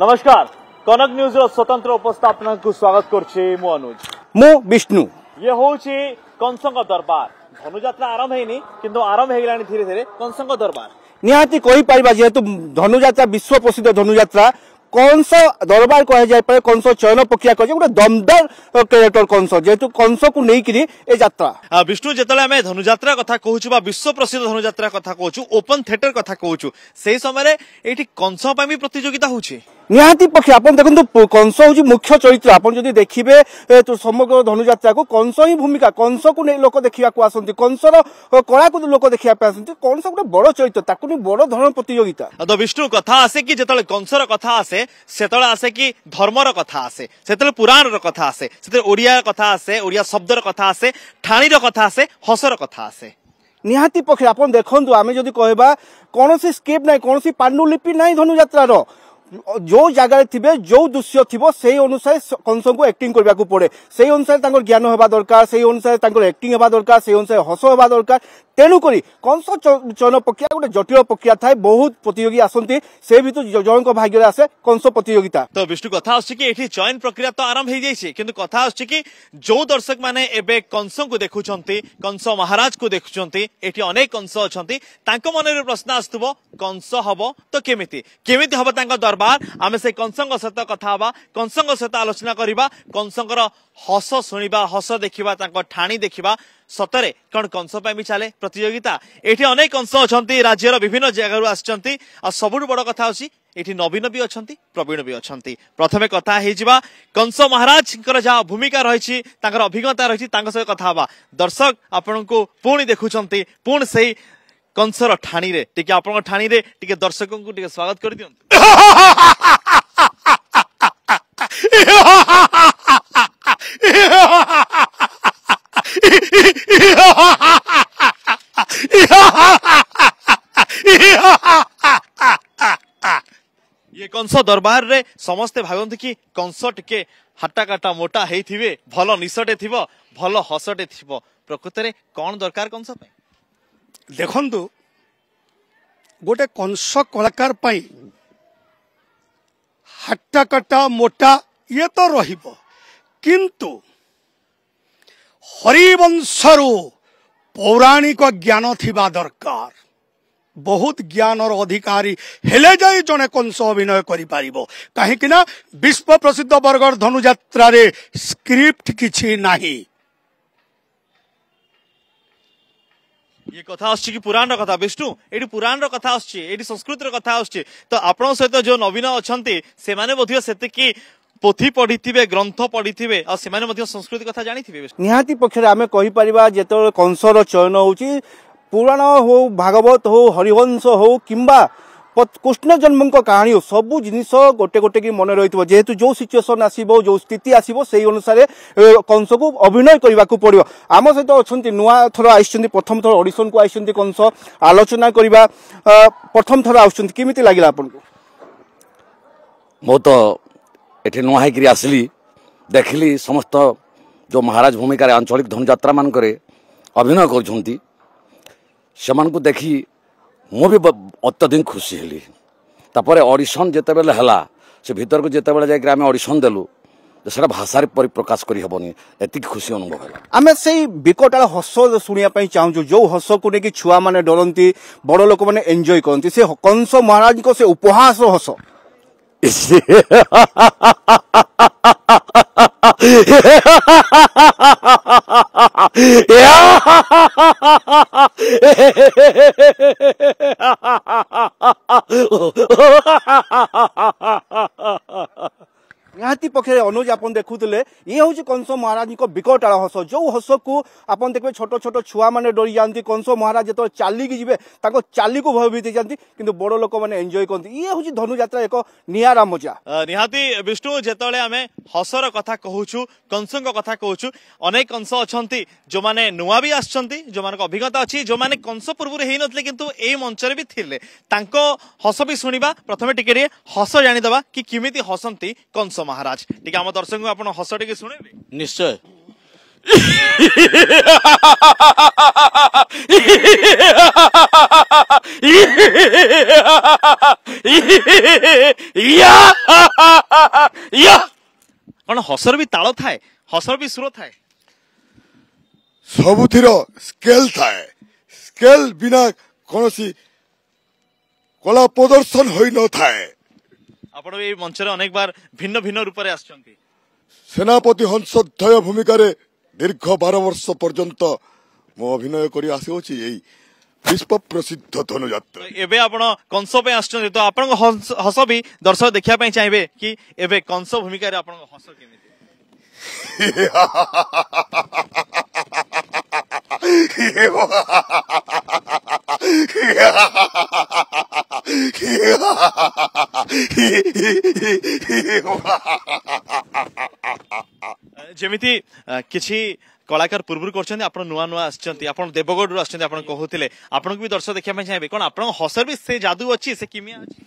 નમસ્કાર કનક ન્યૂઝ સ્વતંત્ર ઉપસ્થાપનાકુ સ્વાગત କରୁଛି ମୁଁ ଅନୁଜ ମୁଁ ବିଷ୍ଣୁ ଇଏ ହେଉଛି କଂସଙ୍କ ଦରବାର ଧନୁଯାତ୍ରା ଆରମ୍ଭ ହେଇନି କିନ୍ତୁ ଆରମ୍ଭ ହେଇଗଲାଣି ଧୀରେ ଧୀରେ କଂସଙ୍କ ଦରବାର ନିହାତି କହିପାରିବା ଯେହେତୁ ଧନୁଯାତ୍ରା ବିଶ୍ୱ ପ୍ରସିଦ୍ଧ ଧନୁଯାତ୍ରା কংস দরবার কুহযাইপরে কংস চয়ন প্রক্রিয়া কে গোটে দমদার ক্যারেক্টর কংস যেহেতু কংসকু নেইকি এ যাত্রা বিষ্ণু যেতলে আমি ধনুযাত্রা কথা কহুছু বা বিশ্ব প্রসিদ্ধ ধনুযাত্রা কথা কহুছু ওপেন থিয়েটার কথা কহুছু সেই সময় এইটি কংস পাই প্রতিযোগিতা হচ্ছে ନିହାତି ପକ୍ଷେ ଆପଣ ଦେଖନ୍ତୁ କଂସ ହେଉଛି ମୁଖ୍ୟ ଚରିତ୍ର ଆପଣ ଯଦି ଦେଖିବେ ସମଗ୍ର ଧନୁଯାତ୍ରାକୁ କଂସ ହିଁ ଭୂମିକା କଂସକୁ ନେଇ ଲୋକ ଦେଖିବାକୁ ଆସନ୍ତି କଂସର କଳାକୁ ଲୋକ ଦେଖିବା ପାଇଁ ଆସନ୍ତି କଂସ ଗୋଟେ ବଡ଼ ଚରିତ୍ର ତାକୁ ନେଇ ବଡ଼ ଧରଣ ପ୍ରତିଯୋଗିତା ତ ବିଷ୍ଣୁ କଥା ଆସେ କି ଯେତେବେଳେ କଂସର କଥା ଆସେ ସେତେବେଳେ ଆସେ କି ଧର୍ମର କଥା ଆସେ ସେତେବେଳେ ପୁରାଣର କଥା ଆସେ ସେତେବେଳେ ଓଡ଼ିଆ କଥା ଆସେ ଓଡ଼ିଆ ଶବ୍ଦର କଥା ଆସେ ଠାଣିର କଥା ଆସେ ହସର କଥା ଆସେ ନିହାତି ପକ୍ଷେ ଆପଣ ଦେଖନ୍ତୁ ଆମେ ଯଦି କହିବା କୌଣସି ସ୍କ୍ରିପ୍ଟ ନାହିଁ କୌଣସି ପାଣ୍ଡୁଲିପି ନାହିଁ ଧନୁଯାତ୍ରାର ଯେଉଁ ଜାଗାରେ ଥିବେ ଯେଉଁ ଦୃଶ୍ୟ ଥିବ ସେଇ ଅନୁସାରେ କଂସଙ୍କୁ ଆକ୍ଟିଂ କରିବାକୁ ପଡ଼େ ସେଇ ଅନୁସାରେ ତାଙ୍କର ଜ୍ଞାନ ହେବା ଦରକାର ସେଇ ଅନୁସାରେ ତାଙ୍କର ଆକ୍ଟିଂ ହେବା ଦରକାର ସେଇ ଅନୁସାରେ ହସ ହେବା ଦରକାର ତେଣୁକରି କଂସ ଚୟନ ପ୍ରକ୍ରିୟା ଗୋଟେ ଜଟିଳ ପ୍ରକ୍ରିୟା ଥାଏ ବହୁତ ପ୍ରତିଯୋଗୀ ଆସନ୍ତି ସେ ଭିତରୁ ଜଣଙ୍କ ଭାଗ୍ୟରେ ଆସେ କଂସ ପ୍ରତିଯୋଗିତା ତ ବିଷ୍ଣୁ କଥା ଆସୁଛି କି ଏଠି ଚୟନ ପ୍ରକ୍ରିୟା ତ ଆରମ୍ଭ ହେଇଯାଇଛି କିନ୍ତୁ କଥା ଆସୁଛି କି ଯେଉଁ ଦର୍ଶକମାନେ ଏବେ କଂସଙ୍କୁ ଦେଖୁଛନ୍ତି କଂସ ମହାରାଜକୁ ଦେଖୁଛନ୍ତି ଏଠି ଅନେକ କଂସ ଅଛନ୍ତି ତାଙ୍କ ମନରେ ପ୍ରଶ୍ନ ଆସୁଥିବ କଂସ ହବ ତ କେମିତି କେମିତି ହବ ତାଙ୍କ ଦରବାର ବାର ଆମେ ସେ କଂସଙ୍କ ସହିତ କଥା ହେବା କଂସଙ୍କ ସହିତ ଆଲୋଚନା କରିବା କଂସଙ୍କର ହସ ଶୁଣିବା ହସ ଦେଖିବା ତାଙ୍କ ଠାଣି ଦେଖିବା ସତରେ କଣ କଂସ ପାଇଁ ବି ଚାଲେ ପ୍ରତିଯୋଗିତା ଏଠି ଅନେକ କଂସ ଅଛନ୍ତି ରାଜ୍ୟର ବିଭିନ୍ନ ଜାଗାରୁ ଆସିଛନ୍ତି ଆଉ ସବୁଠୁ ବଡ କଥା ଅଛି ଏଠି ନବୀନ ବି ଅଛନ୍ତି ପ୍ରବୀଣ ବି ଅଛନ୍ତି ପ୍ରଥମେ କଥା ହେଇଯିବା କଂସ ମହାରାଜଙ୍କର ଯାହା ଭୂମିକା ରହିଛି ତାଙ୍କର ଅଭିଜ୍ଞତା ରହିଛି ତାଙ୍କ ସହିତ କଥା ହେବା ଦର୍ଶକ ଆପଣଙ୍କୁ ପୁଣି ଦେଖୁଛନ୍ତି ପୁଣି ସେଇ କଂସର ଠାଣିରେ ଟିକେ ଆପଣଙ୍କ ଠାଣିରେ ଟିକେ ଦର୍ଶକଙ୍କୁ ଟିକେ ସ୍ୱାଗତ କରିଦିଅନ୍ତୁ ଇଏ କଂସ ଦରବାରରେ ସମସ୍ତେ ଭାବନ୍ତି କି କଂସ ଟିକେ ହାଟାକାଟା ମୋଟା ହେଇଥିବେ ଭଲ ନିଶଟେ ଥିବ ଭଲ ହସଟେ ଥିବ ପ୍ରକୃତରେ କଣ ଦରକାର କଂସ ପାଇଁ ଦେଖନ୍ତୁ ଗୋଟେ କଂସ କଳାକାର ପାଇଁ ହାଟା କଟା ମୋଟା ଇଏ ତ ରହିବ କିନ୍ତୁ ହରିବଂଶରୁ ପୌରାଣିକ ଜ୍ଞାନ ଥିବା ଦରକାର ବହୁତ ଜ୍ଞାନର ଅଧିକାରୀ ହେଲେ ଯାଇ ଜଣେ କଂସ ଅଭିନୟ କରିପାରିବ କାହିଁକି ନା ବିଶ୍ୱ ପ୍ରସିଦ୍ଧ ବରଗଡ଼ ଧନୁଯାତ୍ରାରେ ସ୍କ୍ରିପ୍ଟ କିଛି ନାହିଁ ଇଏ କଥା ଆସୁଛି କି ପୁରାଣର କଥା ବିଷ୍ଣୁ ଏଠି ପୁରାଣର କଥା ଆସୁଛି ଏଠି ସଂସ୍କୃତିର କଥା ଆସୁଛି ତ ଆପଣଙ୍କ ସହିତ ଯୋଉ ନବୀନ ଅଛନ୍ତି ସେମାନେ ମଧ୍ୟ ସେତିକି ପୋଥି ପଢ଼ିଥିବେ ଗ୍ରନ୍ଥ ପଢ଼ିଥିବେ ଆଉ ସେମାନେ ମଧ୍ୟ ସଂସ୍କୃତି କଥା ଜାଣିଥିବେ ନିହାତି ପକ୍ଷରେ ଆମେ କହିପାରିବା ଯେତେବେଳେ କଂସର ଚୟନ ହେଉଛି ପୁରାଣ ହଉ ଭାଗବତ ହଉ ହରିବଂଶ ହଉ କିମ୍ବା কৃষ্ণ জন্মঙ্ক কাহিনী সব জিনিস গোটে গোটে কি মনে রয়েছে যেহেতু যে সিচুয়েসন আসব যে স্থিতি আসব সেই অনুসারে কংস কু অভিনয় করা পড়ব আম সহ অনেক থর আসছেন প্রথম থর অডিশন কু আসছেন কংস আলোচনা করা প্রথম থর আসছেন কমিটি লাগিলা আপনার মো তো এটি নূয়া হয়ে আসলি দেখলি সমস্ত যে মহারাজ ভূমিকার আঞ্চলিক ধনুযাত্রা মানকরে অভিনয় করছেন সে দেখি ମୁଁ ବି ଅତ୍ୟଧିକ ଖୁସି ହେଲି ତାପରେ ଅଡ଼ିସନ୍ ଯେତେବେଳେ ହେଲା ସେ ଭିତରକୁ ଯେତେବେଳେ ଯାଇକି ଆମେ ଅଡ଼ିସନ୍ ଦେଲୁ সেটা ভাষার প্রকাশ করি হবনি এত খুশি অনুভব হল আমি সেই বিকটাল হস শুণিয়া চাহুছু যে হসকু নেই ছুয়া মানে ডরতি বড় লোক মানে এনজয় করতে সে কংস মহারাজ সে উপহাস হস し。ନିହାତି ପକ୍ଷରେ ଅନୁଜ ଆପଣ ଦେଖୁଥିଲେ ଇଏ ହେଉଛି କଂସ ମହାରାଜଙ୍କ ବିକଟାଳ ହସ ଯେଉଁ ହସକୁ ଆପଣ ଦେଖିବେ ଛୋଟ ଛୋଟ ଛୁଆମାନେ ଡରି ଯାଆନ୍ତି କଂସ ମହାରାଜ ଯେତେବେଳେ ଚାଲିକି ଯିବେ ତାଙ୍କ ଚାଲିକୁ ଭୟଭୀତ ହେଇଯାନ୍ତି କିନ୍ତୁ ବଡ଼ ଲୋକମାନେ ଏନ୍ଜୟ କରନ୍ତି ଇଏ ହେଉଛି ଧନୁଯାତ୍ରା ଏକ ନିଆରା ମଜା ନିହାତି ବିଷ୍ଣୁ ଯେତେବେଳେ ଆମେ ହସର କଥା କହୁଛୁ କଂସଙ୍କ କଥା କହୁଛୁ ଅନେକ କଂସ ଅଛନ୍ତି ଯେଉଁମାନେ ନୂଆ ବି ଆସିଛନ୍ତି ଯେଉଁମାନଙ୍କ ଅଭିଜ୍ଞତା ଅଛି ଯେଉଁମାନେ କଂସ ପୂର୍ବରୁ ହେଇନଥିଲେ କିନ୍ତୁ ଏଇ ମଞ୍ଚରେ ବି ଥିଲେ ତାଙ୍କ ହସ ବି ଶୁଣିବା ପ୍ରଥମେ ଟିକେ ଟିକେ ହସ ଜାଣିଦେବା କି କେମିତି ହସନ୍ତି କଂସ মহারাজ টিকে আম দর্শক আপনার হস টিকে শুনেবে নিশ্চয় কারণ হসর বি তাল থাকে হসর বি সুর থাকে ସବୁଥିର ସ୍କେଲ୍ ଥାଏ ସ୍କେଲ୍ ବିନା କୌଣସି କଳା ପ୍ରଦର୍ଶନ ହୋଇନଥାଏ ଆପଣ ଏଇ ମଞ୍ଚରେ ଅନେକବାର ଭିନ୍ନ ଭିନ୍ନ ରୂପରେ ଆସିଛନ୍ତି ସେନାପତି ହଂସଧ୍ୟୟ ଭୂମିକାରେ ଦୀର୍ଘ ବାର ବର୍ଷ ପର୍ଯ୍ୟନ୍ତ ମୁଁ ଅଭିନୟ କରି ଆସୁଅଛି ଏଇ ବିଶ୍ୱ ପ୍ରସିଦ୍ଧ ଧନୁଯାତ୍ରା ଏବେ ଆପଣ କଂସ ପାଇଁ ଆସୁଛନ୍ତି ତ ଆପଣଙ୍କ ହସ ବି ଦର୍ଶକ ଦେଖିବା ପାଇଁ ଚାହିଁବେ କି ଏବେ କଂସ ଭୂମିକାରେ ଆପଣଙ୍କ ହସ କେମିତି ଯେମିତି କିଛି କଳାକାର ପୂର୍ବରୁ କରୁଛନ୍ତି ଆପଣ ନୂଆ ନୂଆ ଆସିଛନ୍ତି ଆପଣ ଦେବଗଡ଼ରୁ ଆସିଛନ୍ତି ଆପଣ କହୁଥିଲେ ଆପଣଙ୍କୁ ବି ଦର୍ଶକ ଦେଖିବା ପାଇଁ ଚାହିଁବେ କ'ଣ ଆପଣଙ୍କ ହସରେ ବି ସେ ଯାଦୁ ଅଛି ସେ କିମିଆ ଅଛି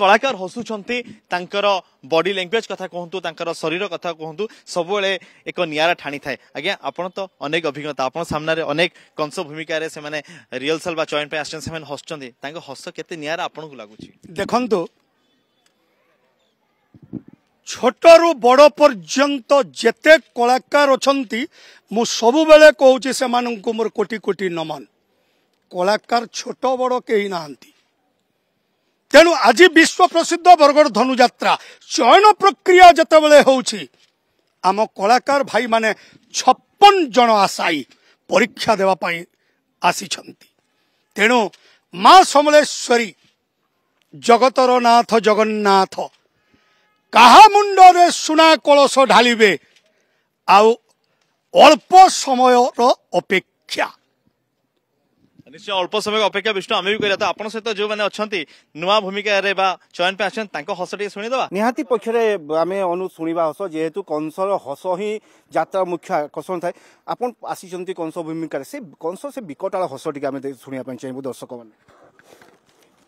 কলাকার হসুচ্ছন্তি তাঙ্কর বডি ল্যাঙ্গুয়েজ কথা কুহতু তাঙ্কর শরীর কথা কুহতু সবুলে এক নিয়ারা ঠাণি থাকে আজ্ঞা আপনার তো অনেক অভিজ্ঞতা আপনার সামনে অনেক কংস ভূমিকার সে রিহর্সাল বা চয়ন পাই আসছেন সে হসছেন তাঙ্ক হস কেতে নিয়ারা আপনার লাগুছি দেখন্তু ছোটরু বড় পর্যন্ত যেতে কলাকার অছন্তি মু সবুবেলে কହୁଛି ସେମାନଙ୍କୁ ମୋର କୋଟି କୋଟି ନମନ କଳାକାର ଛୋଟ ବଡ଼ କେହି ନାହାନ୍ତି ତେଣୁ ଆଜି ବିଶ୍ୱ ପ୍ରସିଦ୍ଧ ବରଗଡ଼ ଧନୁଯାତ୍ରା ଚୟନ ପ୍ରକ୍ରିୟା ଯେତେବେଳେ ହେଉଛି ଆମ କଳାକାର ଭାଇମାନେ ଛପନ ଜଣ ଆଶାୟୀ ପରୀକ୍ଷା ଦେବା ପାଇଁ ଆସିଛନ୍ତି ତେଣୁ ମା ସମଲେଶ୍ୱରୀ ଜଗତର ନାଥ ଜଗନ୍ନାଥ କାହା ମୁଣ୍ଡରେ ସୁନା କଳସ ଢାଳିବେ ଆଉ ଅଳ୍ପ ସମୟର ଅପେକ୍ଷା ନିଶ୍ଚୟ ଅଳ୍ପ ସମୟ ଅପେକ୍ଷା ବିଷ୍ଣୁ ଆମେ ବି କହିବା ତ ଆପଣ ସହିତ ଯେଉଁମାନେ ଅଛନ୍ତି ନୂଆ ଭୂମିକାରେ ବା ଚୟନ ପାଇଁ ଆସିଛନ୍ତି ତାଙ୍କ ହସ ଟିକେ ଶୁଣିଦେବା ନିହାତି ପକ୍ଷରେ ଆମେ ଅନୁ ଶୁଣିବା ହସ ଯେହେତୁ କଂସର ହସ ହିଁ ଯାତ୍ରା ମୁଖ୍ୟ ଆକର୍ଷଣ ଥାଏ ଆପଣ ଆସିଛନ୍ତି କଂସ ଭୂମିକାରେ ସେ କଂସ ସେ ବିକଟାଳ ହସ ଟିକେ ଆମେ ଶୁଣିବା ପାଇଁ ଚାହିଁବୁ ଦର୍ଶକମାନେ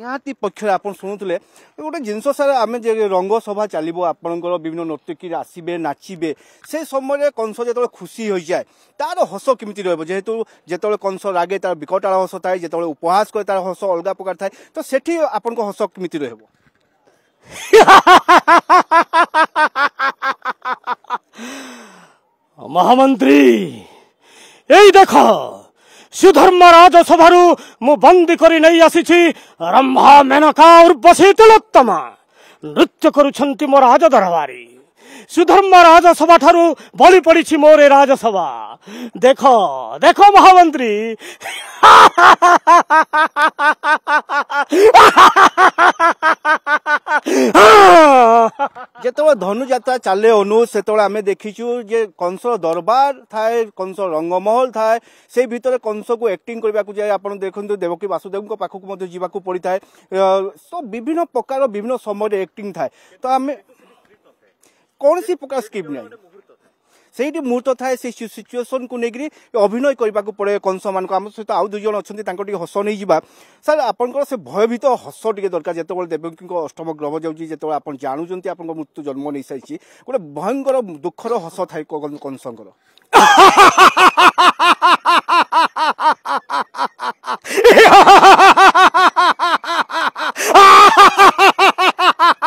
ନିହାତି ପକ୍ଷରେ ଆପଣ ଶୁଣୁଥିଲେ ଗୋଟେ ଜିନିଷ ସାର୍ ଆମେ ଯେ ରଙ୍ଗସଭା ଚାଲିବ ଆପଣଙ୍କର ବିଭିନ୍ନ ନର୍ତ୍ତକୀ ଆସିବେ ନାଚିବେ ସେ ସମୟରେ କଂସ ଯେତେବେଳେ ଖୁସି ହୋଇଯାଏ ତାର ହସ କେମିତି ରହିବ ଯେହେତୁ ଯେତେବେଳେ କଂସ ରାଗେ ତାର ବିକଟାଳ ହସ ଥାଏ ଯେତେବେଳେ ଉପହାସ କରେ ତାର ହସ ଅଲଗା ପ୍ରକାର ଥାଏ ତ ସେଠି ଆପଣଙ୍କ ହସ କେମିତି ରହିବ ମହାମନ୍ତ୍ରୀ এই দেখো ସୁଧର୍ମ ରାଜସଭାରୁ ମୁଁ ବନ୍ଦୀ କରି ନେଇ ଆସିଛି ରମ୍ଭା ମେନକା ଉର୍ବଶୀ ତିଲୋତ୍ତମା ନୃତ୍ୟ କରୁଛନ୍ତି ମୋ ରାଜ ଦରବାରୀ ସୁଧର୍ମ ରାଜସଭା ଠାରୁ ବଳି ପଡ଼ିଛି ମୋର ଏ ରାଜସଭା ଦେଖ ଦେଖ ମହାମନ୍ତ୍ରୀ ଯେତେବେଳେ ଧନୁଯାତ୍ରା ଚାଲେ ଅନୁ ସେତେବେଳେ ଆମେ ଦେଖିଛୁ ଯେ କଂସର ଦରବାର ଥାଏ କଂସ ରଙ୍ଗମହଲ ଥାଏ ସେଇ ଭିତରେ କଂସକୁ ଆକ୍ଟିଂ କରିବାକୁ ଯାଏ ଆପଣ ଦେଖନ୍ତୁ ଦେବକୀ ବାସୁଦେବଙ୍କ ପାଖକୁ ମଧ୍ୟ ଯିବାକୁ ପଡ଼ିଥାଏ ତ ବିଭିନ୍ନ ପ୍ରକାର ବିଭିନ୍ନ ସମୟରେ ଆକ୍ଟିଂ ଥାଏ ତ ଆମେ কোন সি ফোকাস নাই সেইটি মুহূর্ত থাকে সেই সিচুয়েসন কু নেই অভিনয় করা পড়ে কংস মানুষ আমার সহ আউ দুজন অনেক টিকি হস নিয়ে যা স্যার আপনার সে ভয়ভীত হস টিকি দরকার যেত দেবকী অষ্টম গ্রহ যাচ্ছি যেত আপনার জাঁচান আপনার মৃত্যু জন্ম নিয়ে সাইছি গোটে ভয়ঙ্কর দুঃখর হস থাকে কংসঙ্কর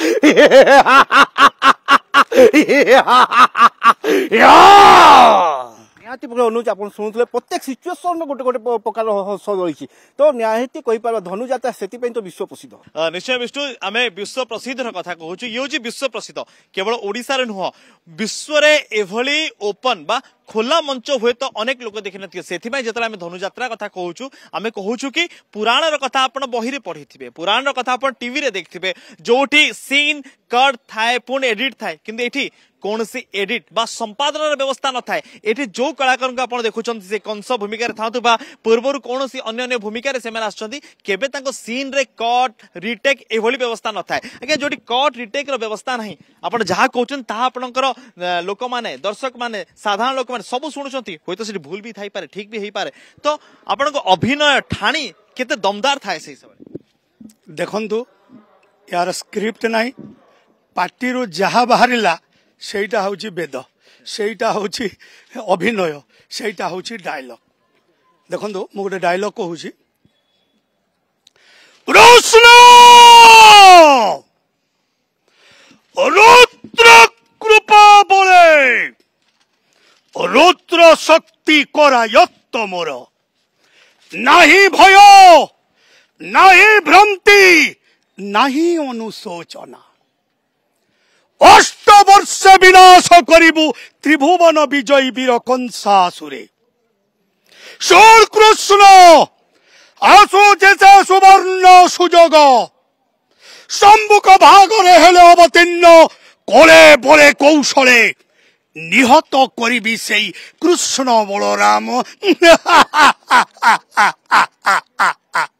야! ନିହାତି ଅନୁଜ ଆପଣ ଶୁଣୁଥିଲେ ପ୍ରତ୍ୟେକ ସିଚୁଏସନର ଗୋଟେ ଗୋଟେ ପ୍ରକାର ହସ ରହିଛି ତ ନିହାତି କହିପାରିବା ଧନୁଯାତ୍ରା ସେଥିପାଇଁ ତ ବିଶ୍ୱ ପ୍ରସିଦ୍ଧ ନିଶ୍ଚୟ ବିଷ୍ଣୁ ଆମେ ବିଶ୍ୱ ପ୍ରସିଦ୍ଧର କଥା କହୁଛୁ ଇଏ ହେଉଛି ବିଶ୍ୱ ପ୍ରସିଦ୍ଧ କେବଳ ଓଡ଼ିଶାରେ ନୁହଁ ବିଶ୍ୱରେ ଏଭଳି ଓପନ୍ ବା ଖୋଲା ମଞ୍ଚ ହୁଏତ ଅନେକ ଲୋକ ଦେଖିନଥିବେ ସେଥିପାଇଁ ଯେତେବେଳେ ଆମେ ଧନୁଯାତ୍ରା କଥା କହୁଛୁ ଆମେ କହୁଛୁ କି ପୁରାଣର କଥା ଆପଣ ବହିରେ ପଢ଼ିଥିବେ ପୁରାଣର କଥା ଆପଣ ଟିଭିରେ ଦେଖିଥିବେ দেখথিবে ସିନ୍ କଟ୍ ଥାଏ ପୁଣି ଏଡିଟ୍ ଥାଏ କିନ୍ତୁ ଏଠି କୌଣସି ଏଡିଟ୍ ବା ସମ୍ପାଦନାର ବ୍ୟବସ୍ଥା ନଥାଏ ଏଠି ଯେଉଁ କଳାକାରଙ୍କୁ ଆପଣ ଦେଖୁଛନ୍ତି ସେ କଂସ ଭୂମିକାରେ ଥାଆନ୍ତୁ ବା ପୂର୍ବରୁ କୌଣସି ଅନ୍ୟ ଅନ୍ୟ ଭୂମିକାରେ ସେମାନେ ଆସୁଛନ୍ତି କେବେ ତାଙ୍କ ସିନ୍ରେ କଟ୍ ରିଟେକ୍ ଏଭଳି ବ୍ୟବସ୍ଥା ନଥାଏ ଆଜ୍ଞା ଯେଉଁଠି କଟ୍ ରିଟେକ୍ର ବ୍ୟବସ୍ଥା ନାହିଁ ଆପଣ ଯାହା କହୁଛନ୍ତି ତାହା ଆପଣଙ୍କର ଲୋକମାନେ ଦର୍ଶକମାନେ ସାଧାରଣ ଲୋକମାନେ ସବୁ ଶୁଣୁଛନ୍ତି ହୁଏତ ସେଠି ଭୁଲ ବି ଥାଇପାରେ ଠିକ୍ ବି ହେଇପାରେ ତ ଆପଣଙ୍କ ଅଭିନୟ ଠାଣି କେତେ ଦମଦାର ଥାଏ ସେହି ହିସାବରେ ଦେଖନ୍ତୁ ଏହାର ସ୍କ୍ରିପ୍ଟ ନାହିଁ ପାଟିରୁ ଯାହା ବାହାରିଲା ସେଇଟା ହେଉଛି ବେଦ ସେଇଟା ହେଉଛି ଅଭିନୟ ସେଇଟା ହେଉଛି ଡାଇଲଗ୍ ଦେଖନ୍ତୁ ମୁଁ ଗୋଟେ ଡାଇଲଗ୍ କହୁଛି প্রশ্ন রৌদ্র কৃপা বলে রৌদ্র শক্তি করায়ত্ত মোর নাহি ভয় নাহি ভ্রান্তি নাহি অনুশোচনা অষ্টবর্ষে বিনাশ করিবু ত্রিভুবন বিজয়ী বীর কংসাসুরে শ্রীকৃষ্ণ আসু যেতে সুবর্ণ সুযোগ সম্মুখ ভাগরে হেলে অবতীর্ণ কোলে বলে কৌশলে নিহত করিবি সেই কৃষ্ণ বলরাম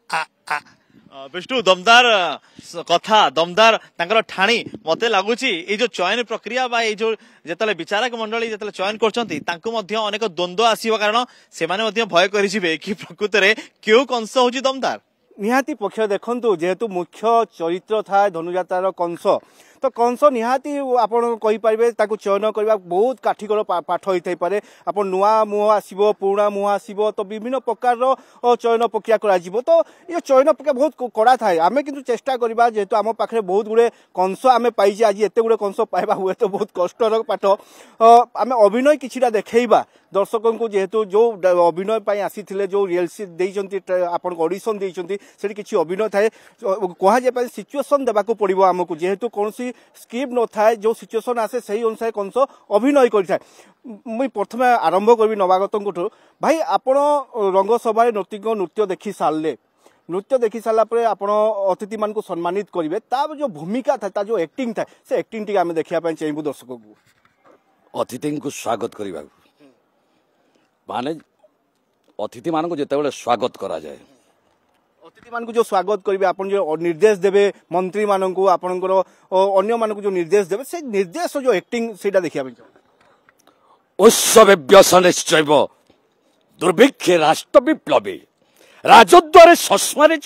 विष्णु दमदार कथा दमदार ठाणी मते लागुची ए चयन प्रक्रिया जो जेतले विचारक मंडली जेतले चयन करछंती तांकु मध्ये कारण सेमाने भय करिजिबे कि प्रकृत रे केउ कंस होची दमदार निहाती पक्ष देखंतु जेहेतु मुख्य चरित्र था धनुजात्रार कंस ତ କଂସ ନିହାତି ଆପଣ କହିପାରିବେ ତାକୁ ଚୟନ କରିବା ବହୁତ କାଠିକର ପାଠ ହୋଇଥାଇପାରେ ଆପଣ ନୂଆ ମୁହଁ ଆସିବ ପୁରୁଣା ମୁହଁ ଆସିବ ତ ବିଭିନ୍ନ ପ୍ରକାରର ଚୟନ ପ୍ରକ୍ରିୟା କରାଯିବ ତ ଏ ଚୟନ ପ୍ରକ୍ରିୟା ବହୁତ କଡ଼ା ଥାଏ ଆମେ କିନ୍ତୁ ଚେଷ୍ଟା କରିବା ଯେହେତୁ ଆମ ପାଖରେ ବହୁତ ଗୁଡ଼ିଏ କଂସ ଆମେ ପାଇଛେ ଆଜି ଏତେ ଗୁଡ଼ିଏ କଂସ ପାଇବା ହୁଏତ ବହୁତ କଷ୍ଟର ପାଠ ଆମେ ଅଭିନୟ କିଛିଟା ଦେଖେଇବା ଦର୍ଶକଙ୍କୁ ଯେହେତୁ ଯେଉଁ ଅଭିନୟ ପାଇଁ ଆସିଥିଲେ ଯେଉଁ ରିଏଲ୍ସି ଦେଇଛନ୍ତି ଆପଣଙ୍କ ଅଡ଼ିସନ୍ ଦେଇଛନ୍ତି ସେଠି କିଛି ଅଭିନୟ ଥାଏ କୁହାଯିବା ପାଇଁ ସିଚୁଏସନ୍ ଦେବାକୁ ପଡ଼ିବ ଆମକୁ ଯେହେତୁ କୌଣସି ସ୍କ୍ରିପ୍ଟ ନଥାଏ ଯେଉଁ ସିଚୁଏସନ୍ ଆସେ ସେହି ଅନୁସାରେ କଂସ ଅଭିନୟ କରିଥାଏ ମୁଇଁ ପ୍ରଥମେ ଆରମ୍ଭ କରିବି ନବାଗତଙ୍କଠୁ ଭାଇ ଆପଣ ରଙ୍ଗସଭାରେ ନୃତ୍ୟଙ୍କ ନୃତ୍ୟ ଦେଖି ସାରିଲେ ନୃତ୍ୟ ଦେଖି ସାରିଲା ପରେ ଆପଣ ଅତିଥିମାନଙ୍କୁ ସମ୍ମାନିତ କରିବେ ତା ଯେଉଁ ଭୂମିକା ଥାଏ ତା ଯେଉଁ ଆକ୍ଟିଂ ଥାଏ ସେ ଆକ୍ଟିଂ ଟିକେ ଆମେ ଦେଖିବା ପାଇଁ ଚାହିଁବୁ ଦର୍ଶକକୁ ଅତିଥିଙ୍କୁ ସ୍ୱାଗତ କରିବାକୁ ମାନେ ଅତିଥିମାନଙ୍କୁ ଯେତେବେଳେ ସ୍ୱାଗତ କରାଯାଏ অতিথি মানুষ যে স্বাগত করবে আপনার যে নির্দেশ দেবে মন্ত্রী মানুষ আপনার অন্য মানুষ যে নির্দেশ দেবে সেই নির্দেশ যে একটিং সেটা দেখা উৎসবে ব্যসনেশ্চৈব দুর্ভিক্ষে রাষ্ট্র বিপ্লবে রাজদ্বারে সস্মারে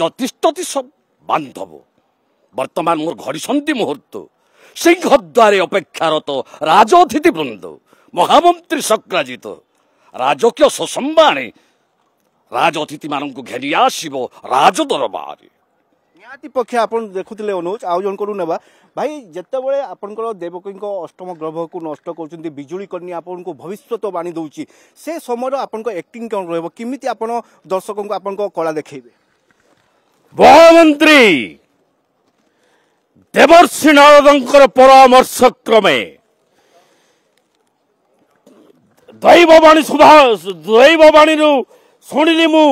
যতিষ্ঠতি সব বান্ধব বর্তমান মোর ঘড়িছন্তি মুহূর্ত সিংহদ্বারে অপেক্ষারত রাজ অতিথিবৃন্দ মহামন্ত্রী সক্রাজিত রাজকীয় সুসম্মানে ରାଜ ଅତିଥିମାନଙ୍କୁ ଘେରି ଆସିବ ରାଜ ଦରବାର ନିହାତି ପକ୍ଷେ ଆପଣ ଦେଖୁଥିଲେ ଅନୁଜ ଆଉ ଜଣଙ୍କରୁ ନେବା ଭାଇ ଯେତେବେଳେ ଆପଣଙ୍କର ଦେବକୀଙ୍କ ଅଷ୍ଟମ ଗ୍ରହକୁ ନଷ୍ଟ କରୁଛନ୍ତି ବିଜୁଳି କନ୍ୟା ଆପଣଙ୍କୁ ଭବିଷ୍ୟତ ବାଣୀ ଦେଉଛି ସେ ସମୟରେ ଆପଣଙ୍କ ଆକ୍ଟିଙ୍ଗ କ'ଣ ରହିବ କେମିତି ଆପଣ ଦର୍ଶକଙ୍କୁ ଆପଣଙ୍କ କଳା ଦେଖେଇବେ ମହାମନ୍ତ୍ରୀ ଦେବର୍ଷି ନାରଦଙ୍କର ପରାମର୍ଶ କ୍ରମେ ଦୈବବାଣୀ ସୁଭା ଦୈବବାଣୀରୁ ଶୁଣିଲି ମୁଁ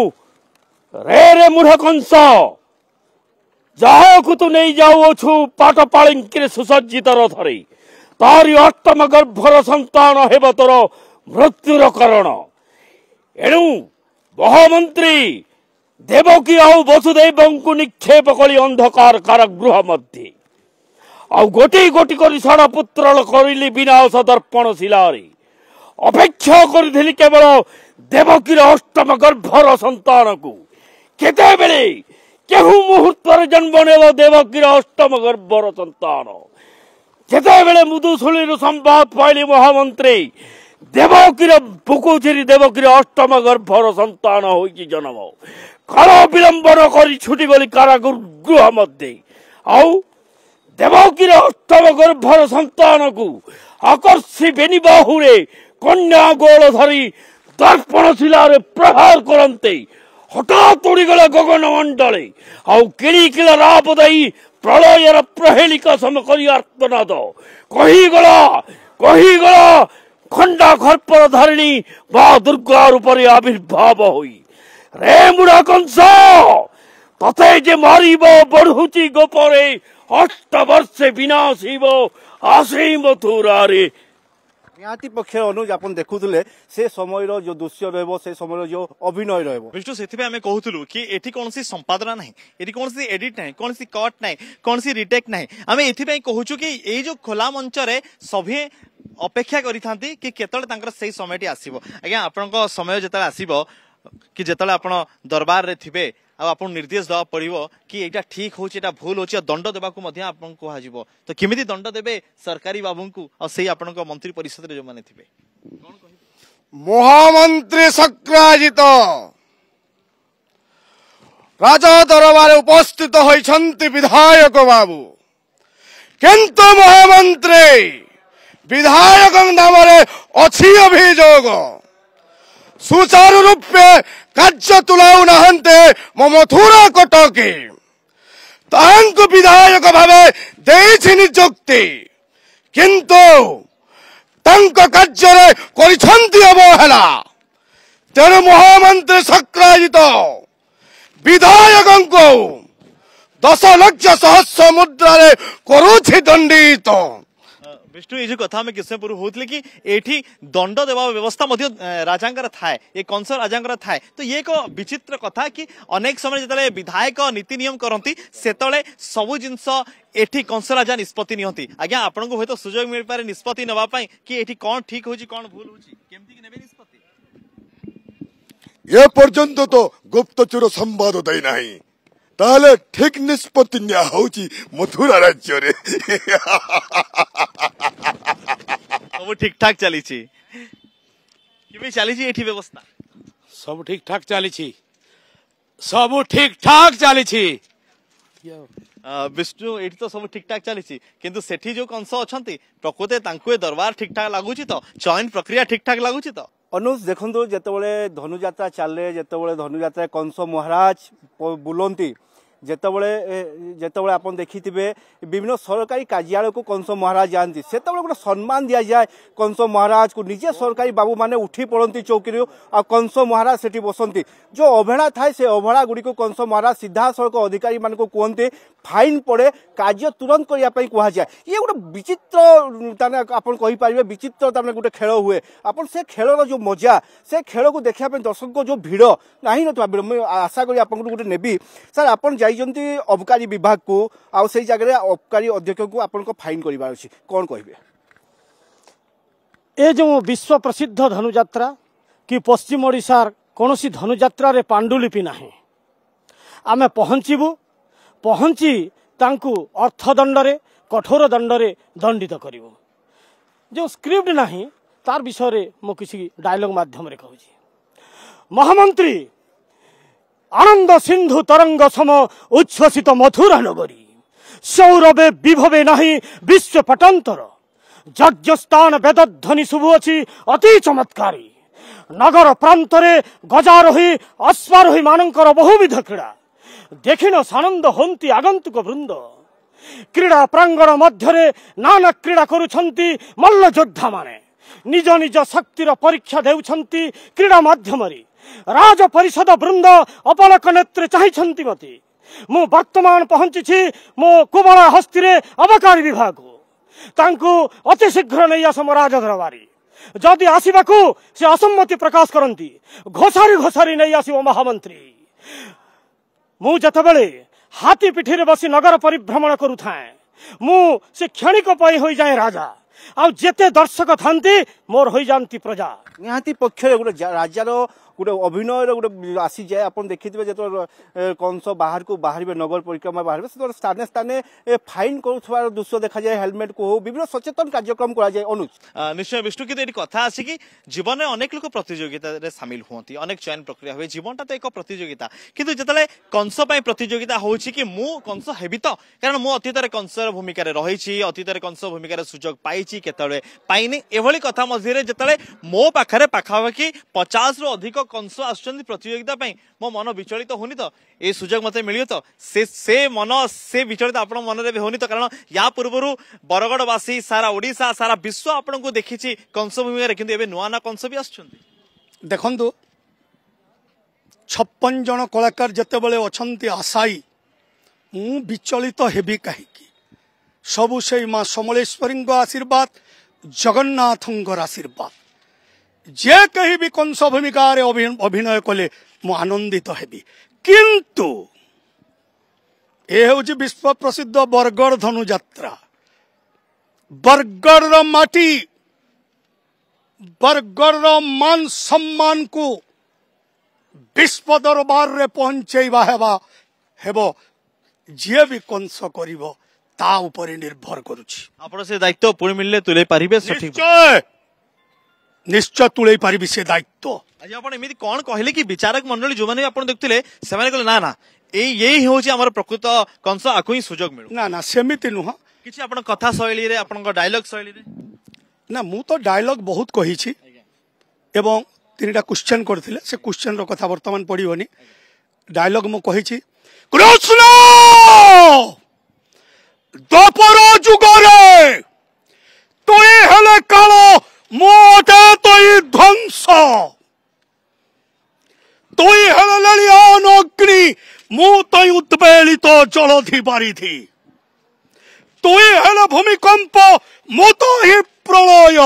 ରେ ମୂଢ଼ କଂସ ଯାହାକୁ ତୁ ନେଇଯାଉଅଛୁ ପାଟ ପାଳିଙ୍କିରେ ସୁସଜ୍ଜିତ ରଥରେ ତାରି ଅଷ୍ଟମ ଗର୍ଭର ସନ୍ତାନ ହେବ ତୋର ମୃତ୍ୟୁର କାରଣ ଏଣୁ ମହମନ୍ତ୍ରୀ ଦେବକୀ ଆଉ ବସୁଦେବଙ୍କୁ ନିକ୍ଷେପ କରି ଅନ୍ଧକାର କାରାଗୃହ ମଧ୍ୟେ ଆଉ ଗୋଟି ଗୋଟି କରି ଷଡ଼ପୁତ୍ର କରିଲି ବିନାଶ ଦର୍ପଣ ଶିଳାରେ ଅପେକ୍ଷା କରିଥିଲି କେବଳ ଦେବକୀର ଅଷ୍ଟମ ଗର୍ଭର ସନ୍ତାନକୁ କେତେବେଳେ କେଉଁ ମୁହୂର୍ତ୍ତରେ ଜନ୍ମ ନେବ ଦେବକୀର ଅଷ୍ଟମ ଗର୍ଭର ସନ୍ତାନ ଯେତେବେଳେ ମୁଦୁଶୁଳିରୁ ସମ୍ବାଦ ପାଇଲି ମହାମନ୍ତ୍ରୀ ଦେବକୀର ବୁକୁଚିରି ଦେବକୀର ଅଷ୍ଟମ ଗର୍ଭର ସନ୍ତାନ ହୋଇଛି ଜନ୍ମ କଳ ବିଳମ୍ବନ କରି ଛୁଟିଗଲି କାରାଗୃହ ଗୃହ ମଧ୍ୟେ ଆଉ ଦେବକୀର ଅଷ୍ଟମ ଗର୍ଭର ସନ୍ତାନକୁ ଅକର୍ଷି ବେନି ବାହୁରେ କନ୍ୟା ଗୋଳ ଧରି শিলার প্রহার করতে হঠাৎ উড়িগল গগনমণ্ডলে আউ কিড়িকিল রাপ দেই প্রলয়ের প্রহেলিকা সম করি আর্তনাদ কহিগল কহিগল খন্ডা খর্পর ধারিণী বা দুর্গা রূপরে আবির্ভাব হই রে মুড়া কংস তথে যে মারিব বড়ুচি গোপরে অষ্ট বর্ষে বিনাশিব আসি মথুরারে ନିହାତି ପକ୍ଷରେ ଅନୁଜ ଆପଣ ଦେଖୁଥିଲେ ସେ ସମୟର ଯେଉଁ ଦୃଶ୍ୟ ରହିବ ସେ ସମୟର ଯେଉଁ ଅଭିନୟ ରହିବ ବିଷ୍ଣୁ ସେଥିପାଇଁ ଆମେ କହୁଥିଲୁ କି ଏଠି କୌଣସି ସମ୍ପାଦନା ନାହିଁ ଏଠି କୌଣସି ଏଡିଟ୍ ନାହିଁ କୌଣସି କଟ୍ ନାହିଁ କୌଣସି ରିଟେକ୍ ନାହିଁ ଆମେ ଏଥିପାଇଁ କହୁଛୁ କି ଏଇ ଯେଉଁ ଖୋଲା ମଞ୍ଚରେ ସଭିଏ ଅପେକ୍ଷା କରିଥାନ୍ତି କି କେତେବେଳେ ତାଙ୍କର ସେଇ ସମୟଟି ଆସିବ ଆଜ୍ଞା ଆପଣଙ୍କ ସମୟ ଯେତେବେଳେ ଆସିବ କି ଯେତେବେଳେ ଆପଣ ଦରବାରରେ ଥିବେ ଆଉ ଆପଣ ନିର୍ଦ୍ଦେଶ ଦେବାକୁ ପଡ଼ିବ କି ଏଇଟା ଠିକ୍ ହେଉଛି ଏଇଟା ଭୁଲ ହେଉଛି ଆଉ ଦଣ୍ଡ ଦେବାକୁ ମଧ୍ୟ ଆପଣଙ୍କୁ କୁହାଯିବ ତ କେମିତି ଦଣ୍ଡ ଦେବେ ସରକାରୀ ବାବୁଙ୍କୁ ଆଉ ସେଇ ଆପଣଙ୍କ ମନ୍ତ୍ରୀ ପରିଷଦରେ ଯେଉଁମାନେ ଥିବେ ମହାମନ୍ତ୍ରୀ ସକ୍ରାଜିତ ରାଜ ଦରବାରେ ଉପସ୍ଥିତ ହୋଇଛନ୍ତି ବିଧାୟକ ବାବୁ କିନ୍ତୁ ମହାମନ୍ତ୍ରୀ ବିଧାୟକ ନାମରେ ଅଛି ଅଭିଯୋଗ ସୁଚାରୁ ରୂପେ କାର୍ଯ୍ୟ ତୁଲାଉ ନାହାନ୍ତେ ମୋ ମଥୁରା କଟକେ ତାହାଙ୍କୁ ବିଧାୟକ ଭାବେ ଦେଇଛି ନିଯୁକ୍ତି କିନ୍ତୁ ତାଙ୍କ କାର୍ଯ୍ୟରେ କରିଛନ୍ତି ଅବହେଳା ତେଣୁ ମହାମନ୍ତ୍ରୀ ସକ୍ରାଜିତ ବିଧାୟକଙ୍କୁ ଦଶ ଲକ୍ଷ ସହସ୍ର ମୁଦ୍ରାରେ କରୁଛି ଦଣ୍ଡିତ विष्णु ये कथ आम किसम होते कि ये दंड देवा व्यवस्था राजा थाए ये कंस राजा थाए तो ये एक विचित्र कथा कि अनेक समय जो विधायक नीति नियम करती से सब जिन ये कंस राजा निष्पत्ति आज्ञा आपन को तो सुजोग मिल पाए निष्पत्ति नापी कि ये कौन ठीक हो कौन भूल होती ए पर्यत तो गुप्तचूर संवाद देना তাহলে ঠিক ନିଷ୍ପତ୍ତି ନିଆ ହଉଛି ମଥୁରା ରାଜ୍ୟରେ ସବୁ ଠିକଠାକ ଚାଲିଛି କେବେ ଚାଲିଛି ଏଠି ବ୍ୟବସ୍ଥା ସବୁ ଠିକଠାକ ଚାଲିଛି ସବୁ ଠିକଠାକ ଚାଲିଛି ବିଷ୍ଣୁ ଏଠି ତ ସବୁ ଠିକଠାକ ଚାଲିଛି କିନ୍ତୁ ସେଠି ଯୋଉ କଂସ ଅଛନ୍ତି ପ୍ରକୃତରେ ତାଙ୍କୁ ଏ ଦରବାର ଠିକଠାକ ଲାଗୁଛି ତ ଚୟନ ପ୍ରକ୍ରିୟା ଠିକଠାକ ଲାଗୁଛି ତ ଅନୁଜ ଦେଖନ୍ତୁ ଯେତେବେଳେ ଧନୁଯାତ୍ରା ଚାଲେ ଯେତେବେଳେ ଧନୁଯାତ୍ରା କଂସ ମହାରାଜ ବୁଲନ୍ତି যেতবে যেতবে আপনার দেখিবে বিভিন্ন সরকারি কার্যালয়কু কংস মহারাজ যাতে সেতবে গোটে সম্মান দিয়া যায় কংস মহারাজকু নিজে সরকারি বাবু মানে উঠি পড়তে চৌকির কংস মহারাজ সেটি বসতে যে অবহেলা থাকে সে অবহেলা গুড়ি কংস মহারাজ সিধাসলখ অধিকারী মানুষ কুহতি ফাইন পড়ে কার্য তুরন্ত করা কুহযায় ইয়ে গোটে বিচিত্র তাহলে আপনার কইপারে বিচিত্র তাহলে গোটে খেল হুয়ে আপনার সে খেলর যে মজা সে খেলক দেখা দর্শক যে ভিড় না আশা করি আপনার গোটে নেবি স্যার আপনার যাই କହିଛନ୍ତି ଅବକାରୀ ବିଭାଗକୁ ଆଉ ସେଇ ଜାଗାରେ ଅବକାରୀ ଅଧ୍ୟକ୍ଷଙ୍କୁ ଆପଣଙ୍କ ଫାଇନ୍ କରିବାର ଅଛି କ'ଣ କହିବେ ଏ ଯେଉଁ ବିଶ୍ୱ ପ୍ରସିଦ୍ଧ ଧନୁଯାତ୍ରା କି ପଶ୍ଚିମ ଓଡ଼ିଶାର କୌଣସି ଧନୁଯାତ୍ରାରେ ପାଣ୍ଡୁଲିପି ନାହିଁ ଆମେ ପହଞ୍ଚିବୁ ପହଞ୍ଚି ତାଙ୍କୁ ଅର୍ଥଦଣ୍ଡରେ କଠୋର ଦଣ୍ଡରେ ଦଣ୍ଡିତ କରିବୁ ଯେଉଁ ସ୍କ୍ରିପ୍ଟ ନାହିଁ ତାର ବିଷୟରେ ମୁଁ କିଛି ଡାଇଲଗ୍ ମାଧ୍ୟମରେ କହୁଛି ମହାମନ୍ତ୍ରୀ आनंद सिन्धु तरंग सम उसित अति चमत्कार नगर प्रान्त गजारोही अश्वारोही मानंकर बहुविध क्रीडा देखिण आगंतुक वृन्द क्रीडा प्राङ्गण मध्य नीडा मल्ल योद्धा माने निज शक्ति र परीक्षा दुःख क्रिडा माध्यमरी ରାଜ ପରିଷଦ ବୃନ୍ଦ ଅବଲୋକନେତ୍ରୀ ଚାହିଁଛନ୍ତି ମୋତେ ମୁଁ ବର୍ତ୍ତମାନ ପହଞ୍ଚିଛି ମୋ କୁମଳା ହସ୍ତିରେ ଅବକାରୀ ବିଭାଗ ତାଙ୍କୁ ଅତି ଶୀଘ୍ର ନେଇ ଆସ ମୋ ରାଜ ଦରବାରୀ ଯଦି ଆସିବାକୁ ସେ ଅସମ୍ମତି ପ୍ରକାଶ କରନ୍ତି ଘୋଷାରି ଘୋଷାରି ନେଇ ଆସିବ ମହାମନ୍ତ୍ରୀ ମୁଁ ଯେତେବେଳେ ହାତୀ ପିଠିରେ ବସି ନଗର ପରିଭ୍ରମଣ କରୁଥାଏ ମୁଁ ସେ କ୍ଷଣିକ ପାଇଁ ହୋଇଯାଏ ରାଜା ଆଉ ଯେତେ ଦର୍ଶକ ଥାନ୍ତି ମୋର ହୋଇଯାନ୍ତି ପ୍ରଜା ନିହାତି ପକ୍ଷରେ ଗୋଟେ ରାଜାର ଗୋଟେ ଅଭିନୟର ଗୋଟେ ଆସିଯାଏ ଆପଣ ଦେଖିଥିବେ ଯେତେବେଳେ କଂସ ବାହାରକୁ ବାହାରିବେ ନଗର ପରିକ୍ରମା ବାହାରିବେ ସେତେବେଳେ ସ୍ଥାନେ ସ୍ଥାନେ ফাইন করুবার দৃশ্য দেখা যায় হেলমেট কু হোক বিভিন্ন সচেতন কার্যক্রম করা যায় অনুজ নিশ্চয় বিষ্ণু কিন্তু এটি কথা আছে কি জীবনে অনেক লোক প্রতিযোগিতায় সামিল হুঁতি অনেক চয়ন প্রক্রিয়া হুয়ে জীবনটা তো এক প্রতিযোগিতা কিন্তু যেতলে কংস পাই প্রতিযোগিতা হচ্ছে কি মু কংস হেবি তো কারণ মু অতীতরে কংসর ভূমিকার রয়েছি অতীতরে কংস ভূমিকার সুযোগ পাইছি কেতবে পাইনি এভাবে কথা মধ্যে যেতলে মো পাখে পাখাপাখি পচাশ রু অধিক କଂସ ଆସୁଛନ୍ତି ପ୍ରତିଯୋଗିତା ପାଇଁ ମୋ ମନ ବିଚଳିତ ହେଉନି ତ ଏ ସୁଯୋଗ ମୋତେ ମିଳିବ ତ ସେ ସେ ମନ ସେ ବିଚଳିତ ଆପଣ ମନରେ ବି ହେଉନି ତ କାରଣ ୟା ପୂର୍ବରୁ ବରଗଡ଼ବାସୀ ସାରା ଓଡ଼ିଶା ସାରା ବିଶ୍ୱ ଆପଣଙ୍କୁ ଦେଖିଛି କଂସ ଭୂମିକାରେ କିନ୍ତୁ ଏବେ ନୂଆ ନୂଆ କଂସ ବି ଆସୁଛନ୍ତି ଦେଖନ୍ତୁ ଛପନ ଜଣ କଳାକାର ଯେତେବେଳେ ଅଛନ୍ତି ଆଶାୟୀ ମୁଁ ବିଚଳିତ ହେବି କାହିଁକି ସବୁ ସେଇ ମା ସମଲେଶ୍ୱରୀଙ୍କ ଆଶୀର୍ବାଦ ଜଗନ୍ନାଥଙ୍କର ଆଶୀର୍ବାଦ যে কেহি ବି କଂସ ଭୂମିକାରେ ଅଭିନୟ କଲେ ମୁଁ ଆନନ୍ଦିତ ହେବି କିନ୍ତୁ ଏ ହେଉଛି ବିଶ୍ୱ ପ୍ରସିଦ୍ଧ ବରଗଡ଼ ଧନୁଯାତ୍ରା ବରଗଡ଼ର ମାଟି ବରଗଡ଼ର ମାନ ସମ୍ମାନକୁ ବିଶ୍ୱ ଦରବାରରେ ପହଞ୍ଚେଇବା ହେବା ହେବ ଯିଏ ବି କଂସ କରିବ ତା ଉପରେ ନିର୍ଭର କରୁଛି ଆପଣ ସେ ଦାୟିତ୍ୱ ପୁଣି ମିଳିଲେ ତୁଲେଇ ପାରିବେ ନିଶ୍ଚୟ ନିଶ୍ଚୟ ତୁଳେଇ ପାରିବି ସେ ଦାୟିତ୍ୱ ଆଜି ଆପଣ ଏମିତି କ'ଣ କହିଲେ କି ବିଚାରକ ମଣ୍ଡଳୀ ଯେଉଁମାନେ ଆପଣ ଦେଖୁଥିଲେ ସେମାନେ କହିଲେ ନା ନା ଏଇ ଏଇ ହେଉଛି ଆମର ପ୍ରକୃତ କଂସ ଆକୁ ହିଁ ସୁଯୋଗ ମିଳୁ ନା ନା ସେମିତି ନୁହଁ କିଛି ଆପଣ କଥା ଶୈଳୀରେ ଆପଣଙ୍କ ଡାଇଲଗ ଶୈଳୀରେ ନା ମୁଁ ତ ଡାଇଲଗ ବହୁତ କହିଛି ଏବଂ ତିନିଟା କ୍ୱେଶ୍ଚନ୍ କରିଥିଲେ ସେ କ୍ୱେଶ୍ଚନ୍ର କଥା ବର୍ତ୍ତମାନ ପଡ଼ିବନି ଡାଇଲଗ ମୁଁ କହିଛି କୃଷ୍ଣ ଦପର ଯୁଗରେ ତୁଇ ହେଲେ କାଳ মোটে তুই ধ্বংস তুই হেলালি অনগ্নি মু তৈ উদ্বেলিত জলধি বারিধি তুই হেল ভূমিকম্প মু তো হি প্রলয়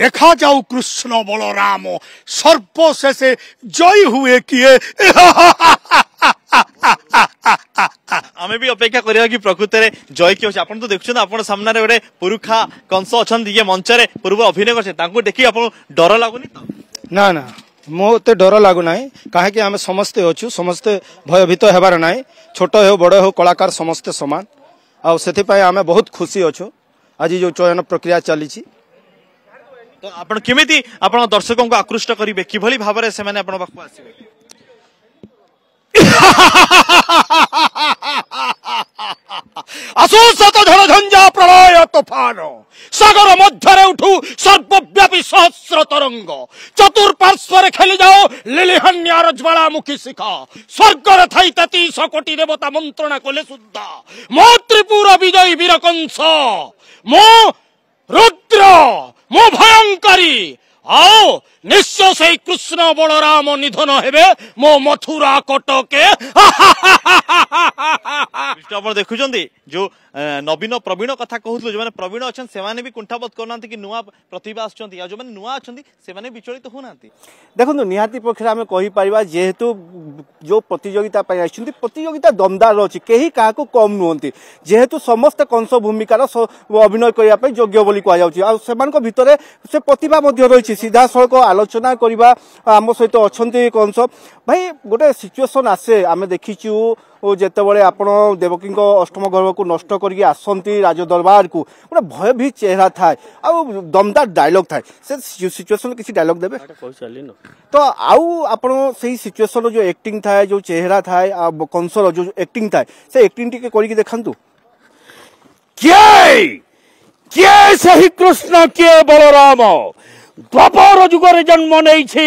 দেখা যাও কৃষ্ণ বলরাম সর্বশেষে জয় হুয়ে কিয়ে আমি ବି ଅପେକ୍ଷା କରିବା କି ପ୍ରକୃତରେ ଜୟ କିଏ ଅଛି ଆପଣ ତ ଦେଖୁଛନ୍ତି ଆପଣ ସାମ୍ନାରେ ଗୋଟେ ପୁରୁଖା କଂସ ଅଛନ୍ତି ଯିଏ ମଞ୍ଚରେ ପୂର୍ବ ଅଭିନୟ କରିଛନ୍ତି ତାଙ୍କୁ ଦେଖି ଆପଣ ଡର ଲାଗୁନି ତ ନା ନା ମୋତେ ଡର ଲାଗୁନାହିଁ କାହିଁକି ଆମେ ସମସ୍ତେ ଅଛୁ ସମସ୍ତେ ଭୟଭୀତ ହେବାର ନାହିଁ ଛୋଟ ହେଉ ବଡ଼ ହେଉ କଳାକାର ସମସ୍ତେ ସମାନ ଆଉ ସେଥିପାଇଁ ଆମେ ବହୁତ ଖୁସି ଅଛୁ ଆଜି ଯେଉଁ ଚୟନ ପ୍ରକ୍ରିୟା ଚାଲିଛି ଆପଣ କେମିତି ଆପଣ ଦର୍ଶକଙ୍କୁ ଆକୃଷ୍ଟ କରିବେ କିଭଳି ଭାବରେ ସେମାନେ ଆପଣଙ୍କ ପାଖକୁ ଆସିବେ আসুসত ঝড়ঝঞ্ঝা প্রলয় তোফান সাগর মধ্যরে উঠু সর্বব্যাপী সহস্র তরঙ্গ চতুর্পার্শ্বরে খেলি যাও লিলিহন্যার জ্বালামুখী শিখা স্বর্গরে থাই তেতিশ কোটি দেবতা মন্ত্রণা কলে সুদ্ধা মো ত্রিপুর বিজয়ী বীরকংস মো রুদ্র মো ভয়ঙ্করী আও ନିଶ୍ଚୟ ସେଇ କୃଷ୍ଣ ବଳରାମ ନିଧନ ହେବେ ମୋ ମଥୁରା କଟକେ ଆପଣ ଦେଖୁଛନ୍ତି ଯୋଉ ନବୀନ ପ୍ରବୀଣ କଥା କହୁଥିଲୁ ଯୋଉମାନେ ପ୍ରବୀଣ ଅଛନ୍ତି ସେମାନେ ବି କୁଣ୍ଠାବୋଧ କରୁନାହାନ୍ତି କି ନୂଆ ପ୍ରତିଭା ଆସୁଛନ୍ତି ଆଉ ଯୋଉମାନେ ନୂଆ ଅଛନ୍ତି ସେମାନେ ବିଚଳିତ ହଉନାହାନ୍ତି ଦେଖନ୍ତୁ ନିହାତି ପକ୍ଷରେ ଆମେ କହିପାରିବା ଯେହେତୁ ଯୋଉ ପ୍ରତିଯୋଗିତା ପାଇଁ ଆସିଛନ୍ତି ପ୍ରତିଯୋଗିତା ଦମଦାର ଅଛି କେହି କାହାକୁ କମ୍ ନୁହନ୍ତି ଯେହେତୁ ସମସ୍ତେ କଂସ ଭୂମିକାର ଅଭିନୟ କରିବା ପାଇଁ ଯୋଗ୍ୟ ବୋଲି କୁହାଯାଉଛି ଆଉ ସେମାନଙ୍କ ଭିତରେ ସେ ପ୍ରତିଭା ମଧ୍ୟ ରହିଛି ସିଧାସଳଖ আলোচনা করা আমার সহ অনেক কংস ভাই গোটে সিচুয়েসন আসে আমি দেখিছু ও যেতবে আপনার দেবকী অষ্টম গর্ভক নষ্ট করি আসতে রাজদরবার কু গোটে ভয়ভীত চেহারা থাকে আমদার ডায়লগ থাকে সে সিচুয়েসন কিছু ডায়লগ দেবে তো আউ আপনার সেই সিচুয়েসন যে একটিং থাকে যে চেহারা থাকে কংসর যে একটিং থাকে সে একটিং টিকি করি দেখান্তু কে কে সেই কৃষ্ণ কে বলরাম ଦ୍ୱାପର ଯୁଗରେ ଜନ୍ମ ନେଇଛି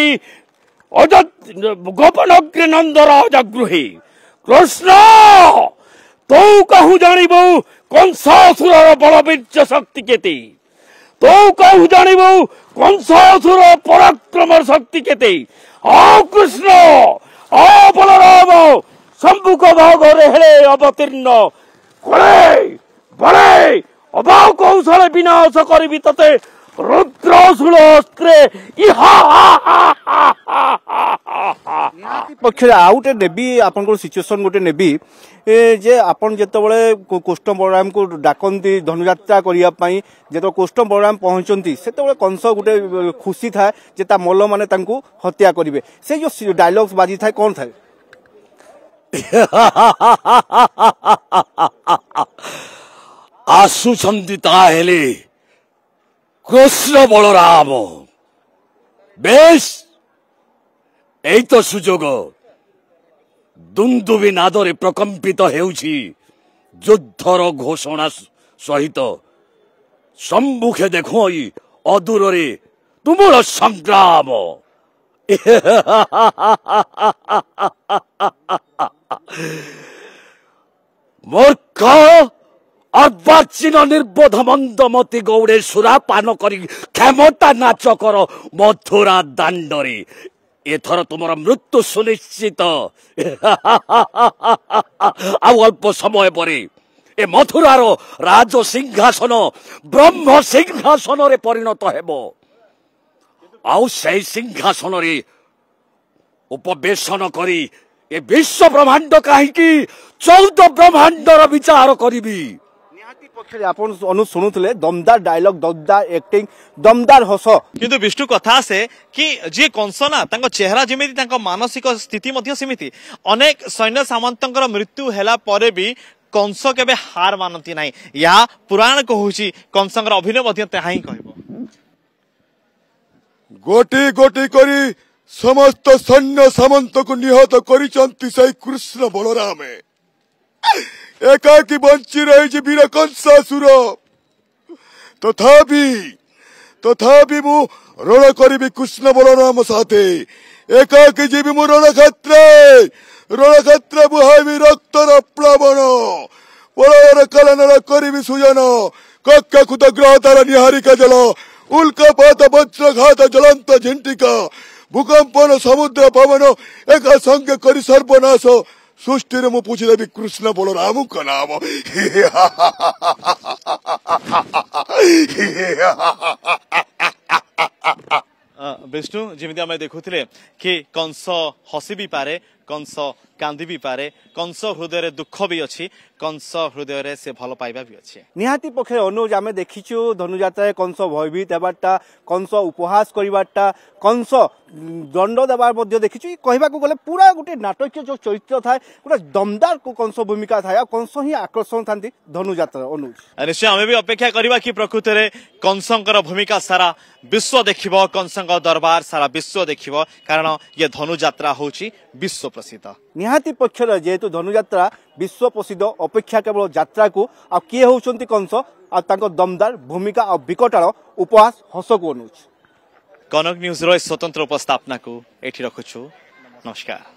ଗୋପନଗ୍ରେ ନନ୍ଦର ଅଜଗୃହୀ କୃଷ୍ଣ ତୁ କହୁ ଜାଣିବୁ କଂସାସୁରର ବଳବୀର୍ଯ୍ୟ ଶକ୍ତି କେତେ ତୁ କହୁ ଜାଣିବୁ କଂସାସୁର ପରାକ୍ରମର ଶକ୍ତି କେତେ ଆଉ କୃଷ୍ଣ ଆଉ ବଳରାମ ଶମ୍ଭୁକ ଭାଗରେ ହେଲେ ଅବତୀର୍ଣ୍ଣ କଳେ ବଳେ ଅବା କୌଶଳେ ବିନାଶ କରିବି ତତେ ରୌଦ୍ରଶୂଳସ୍ତ୍ରେ ପକ୍ଷରେ ଆଉ ଗୋଟେ ନେବି ଆପଣଙ୍କର ସିଚୁଏସନ୍ ଗୋଟେ ନେବି ଯେ ଆପଣ ଯେତେବେଳେ କୋଷ୍ଠ ବଳରାମକୁ ଡାକନ୍ତି ଧନୁଯାତ୍ରା କରିବା ପାଇଁ ଯେତେବେଳେ କୋଷ୍ଠ ବଳରାମ ପହଞ୍ଚନ୍ତି ସେତେବେଳେ କଂସ ଗୋଟେ ଖୁସି ଥାଏ ଯେ ତା ମଲ୍ଲମାନେ ତାଙ୍କୁ ହତ୍ୟା କରିବେ ସେ ଯେଉଁ ଡାଇଲଗ୍ସ ବାଜିଥାଏ କ'ଣ ଥାଏ ଆସୁଛନ୍ତି ତାହେଲେ কৃষ্ণ বলরাম বেশ এই তো সুযোগ ଦୁନ୍ଦୁବି ନାଦରେ ପ୍ରକମ୍ପିତ ହେଉଛି ଯୁଦ୍ଧର ଘୋଷଣା ସହିତ ସମ୍ମୁଖେ ଦେଖୁ ଏଇ ଅଦୂରରେ ତୁମର ସଂଗ୍ରାମ ମୂର୍ଖ ଅର୍ବାଚୀନ ନିର୍ବୋଧ ମନ୍ଦମତି ଗୌରେଶ୍ୱରା ପାନ କରି କ୍ଷମତା ନାଚ କର ମଥୁରା ଦାଣ୍ଡରେ ଏଥର ତୁମର ମୃତ୍ୟୁ ସୁନିଶ୍ଚିତ ଆଉ ଅଳ୍ପ ସମୟ ପରେ ଏ ମଥୁରାର ରାଜ ସିଂହାସନ ବ୍ରହ୍ମ ସିଂହାସନରେ ପରିଣତ ହେବ ଆଉ ସେହି ସିଂହାସନରେ ଉପବେଶନ କରି ଏ ବିଶ୍ୱ ବ୍ରହ୍ମାଣ୍ଡ କାହିଁକି ଚଉଦ ବ୍ରହ୍ମାଣ୍ଡର ବିଚାର କରିବି ଶୁଣୁଥିଲେ ଦମଦାର ଡାଇଲଗ ଦମଦାର ଆକ୍ଟିଙ୍ଗ ଦମଦାର ହସ କିନ୍ତୁ ବିଷ୍ଣୁ କଥା ଆସେ କି ଯିଏ କଂସ ନା ତାଙ୍କ ଚେହେରା ଯେମିତି ତାଙ୍କ ମାନସିକ ସ୍ଥିତି ମଧ୍ୟ ସେମିତି ଅନେକ ସୈନ୍ୟ ସାମନ୍ତଙ୍କର ମୃତ୍ୟୁ ହେଲା ପରେ ବି କଂସଙ୍କର ଅଭିନୟ ମଧ୍ୟ ତାହା ହିଁ କହିବ ଗୋଟି କରିଛନ୍ତି ସେଇ একাকি বঞ্চিত বীরকংস আসুর তথাপি তথাপি মু রণ করিবি কৃষ্ণ বলরাম সাথে একাকি যাবি মু রণক্ষেত্রে রণক্ষেত্রে বুহাইবি রক্তর প্লাবন প্রলয়র কলনর করিবি সুজন কক্ষকুত গ্রহ তার নিহারিকা জল উল্কাপাত বজ্রঘাত জ্বলন্ত ঝিন্টিকা ভূকম্পন সমুদ্র পবন একা সঙ্গে করি সর্বনাশ ষষ্ঠীরম পূজিদেবী কৃষ্ণ বলরামক নাম ବିଷ୍ଣୁ ଯେମିତି ଆମେ ଦେଖୁଥିଲେ କି କଂସ ହସି ବି ପାରେ କଂସ କାନ୍ଦି ବି ପାରେ କଂସ ହୃଦୟରେ ଦୁଃଖ ବି ଅଛି କଂସ ହୃଦୟରେ ସେ ଭଲ ପାଇବା ବି ଅଛି ନିହାତି ପକ୍ଷରେ ଅନୁଜ ଆମେ ଦେଖିଛୁ ଧନୁଯାତ୍ରାରେ କଂସ ଭୟଭୀତ ହେବାଟା କଂସ ଉପହାସ କରିବାଟା କଂସ ଦଣ୍ଡ ଦେବା ମଧ୍ୟ ଦେଖିଛୁ କହିବାକୁ ଗଲେ ପୁରା ଗୋଟିଏ ନାଟକୀୟ ଯେଉଁ ଚରିତ୍ର ଥାଏ ଗୋଟେ ଦମଦାର କଂସ ଭୂମିକା ଥାଏ ଆଉ କଂସ ହିଁ ଆକର୍ଷଣ ଥାନ୍ତି ଧନୁଯାତ୍ରା ଅନୁଜ ନିଶ୍ଚୟ ଆମେ ବି ଅପେକ୍ଷା କରିବା କି ପ୍ରକୃତରେ କଂସଙ୍କର ଭୂମିକା ସାରା ବିଶ୍ୱ ଦେଖିବ କଂସଙ୍କ ଦରବାର ସାରା ବିଶ୍ୱ ଦେଖିବ କାରଣ ଇଏ ଧନୁଯାତ୍ରା ହେଉଛି ବିଶ୍ୱ ପ୍ରସିଦ୍ଧ ନିହାତି ପକ୍ଷରେ ଯେହେତୁ ଧନୁଯାତ୍ରା ବିଶ୍ୱ ପ୍ରସିଦ୍ଧ ଅପେକ୍ଷା କେବଳ ଯାତ୍ରାକୁ ଆଉ କିଏ ହେଉଛନ୍ତି କଂସ ଆଉ ତାଙ୍କ ଦମଦାର ଭୂମିକା ଆଉ ବିକଟାଳ ଉପହାସ ହସକୁ ଅନଉଛି କନକ ନ୍ୟୁଜ୍ର ସ୍ୱତନ୍ତ୍ର ଉପସ୍ଥାପନାକୁ ଏଠି ରଖୁଛୁ ନମସ୍କାର